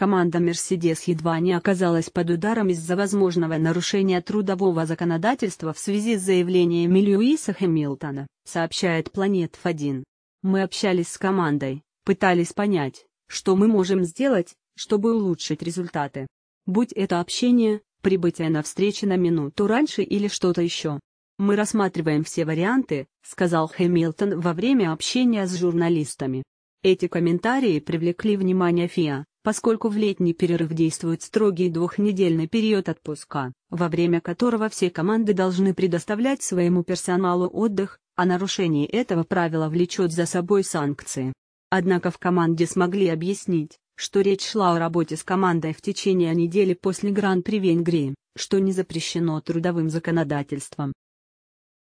Команда «Мерседес» едва не оказалась под ударом из-за возможного нарушения трудового законодательства в связи с заявлениями Льюиса Хэмилтона, сообщает «Планет-1». Мы общались с командой, пытались понять, что мы можем сделать, чтобы улучшить результаты. Будь это общение, прибытие на встречу на минуту раньше или что-то еще. «Мы рассматриваем все варианты», — сказал Хэмилтон во время общения с журналистами. Эти комментарии привлекли внимание ФИА, Поскольку в летний перерыв действует строгий двухнедельный период отпуска, во время которого все команды должны предоставлять своему персоналу отдых, а нарушение этого правила влечет за собой санкции. Однако в команде смогли объяснить, что речь шла о работе с командой в течение недели после Гран-при Венгрии, что не запрещено трудовым законодательством.